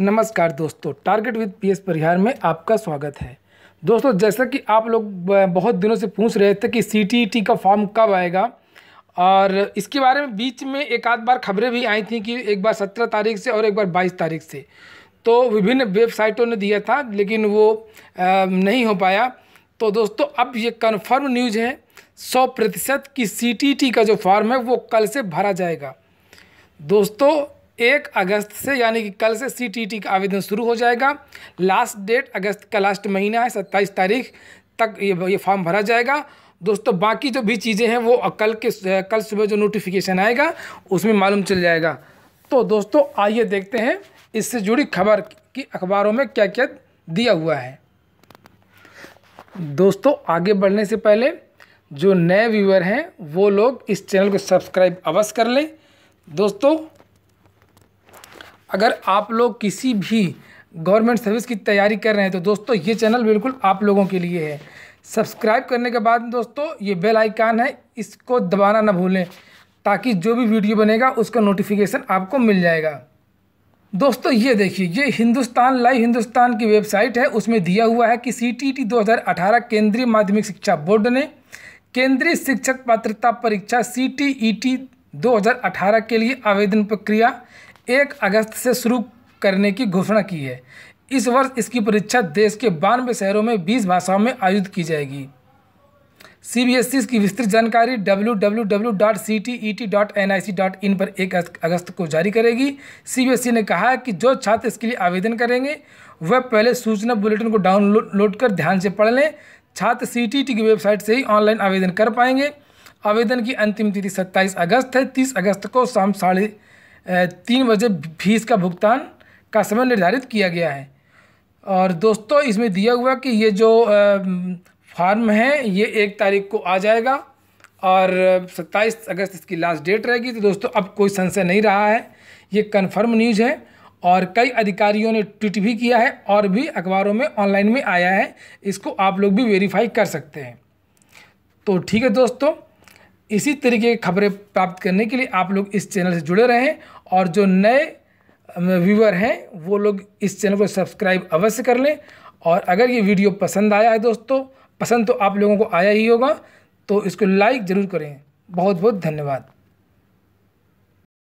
नमस्कार दोस्तों target with PS परिहार में आपका स्वागत है दोस्तों जैसा कि आप लोग बहुत दिनों से पूछ रहे थे कि सी e का फॉर्म कब आएगा और इसके बारे में बीच में एक आध बार खबरें भी आई थी कि एक बार सत्रह तारीख से और एक बार बाईस तारीख से तो विभिन्न वेबसाइटों ने दिया था लेकिन वो नहीं हो पाया तो दोस्तों अब ये कन्फर्म न्यूज़ है सौ प्रतिशत की सी e का जो फॉर्म है वो कल से भरा जाएगा दोस्तों एक अगस्त से यानी कि कल से सी का आवेदन शुरू हो जाएगा लास्ट डेट अगस्त का लास्ट महीना है सत्ताईस तारीख तक ये ये फॉर्म भरा जाएगा दोस्तों बाकी जो भी चीज़ें हैं वो कल के कल सुबह जो नोटिफिकेशन आएगा उसमें मालूम चल जाएगा तो दोस्तों आइए देखते हैं इससे जुड़ी खबर कि अखबारों में क्या क्या दिया हुआ है दोस्तों आगे बढ़ने से पहले जो नए व्यूअर हैं वो लोग इस चैनल को सब्सक्राइब अवश्य कर लें दोस्तों अगर आप लोग किसी भी गवर्नमेंट सर्विस की तैयारी कर रहे हैं तो दोस्तों ये चैनल बिल्कुल आप लोगों के लिए है सब्सक्राइब करने के बाद दोस्तों ये बेल आइकान है इसको दबाना ना भूलें ताकि जो भी वीडियो बनेगा उसका नोटिफिकेशन आपको मिल जाएगा दोस्तों ये देखिए ये हिंदुस्तान लाइव हिंदुस्तान की वेबसाइट है उसमें दिया हुआ है कि सी टी टी दो केंद्रीय माध्यमिक शिक्षा बोर्ड ने केंद्रीय शिक्षक पात्रता परीक्षा सी टी ई टी के लिए आवेदन प्रक्रिया एक अगस्त से शुरू करने की घोषणा की है इस वर्ष इसकी परीक्षा देश के बानवे शहरों में बीस भाषाओं में आयोजित की जाएगी सी बी एस ई की विस्तृत जानकारी W W W dot C T E T dot N I C dot in पर एक अगस्त को जारी करेगी सी बी एस ई ने कहा है कि जो छात्र इसके लिए आवेदन करेंगे वह पहले सूचना बुलेटिन को डाउनलोड कर ध्यान से पढ़ लें छात्र सी टी टी की वेबसाइट से ही ऑनलाइन आवेदन कर पाएंगे आवेदन की अंतिम तिथि सत्ताईस अगस्त है तीस अगस्त को शाम साढ़े तीन बजे फीस का भुगतान का समय निर्धारित किया गया है और दोस्तों इसमें दिया हुआ कि ये जो फार्म है ये एक तारीख को आ जाएगा और सत्ताईस अगस्त इसकी लास्ट डेट रहेगी तो दोस्तों अब कोई संशय नहीं रहा है ये कन्फर्म न्यूज़ है और कई अधिकारियों ने ट्वीट भी किया है और भी अखबारों में ऑनलाइन में आया है इसको आप लोग भी वेरीफाई कर सकते हैं तो ठीक है दोस्तों इसी तरीके की खबरें प्राप्त करने के लिए आप लोग इस चैनल से जुड़े रहें और जो नए व्यूअर हैं वो लोग इस चैनल को सब्सक्राइब अवश्य कर लें और अगर ये वीडियो पसंद आया है दोस्तों पसंद तो आप लोगों को आया ही होगा तो इसको लाइक ज़रूर करें बहुत बहुत धन्यवाद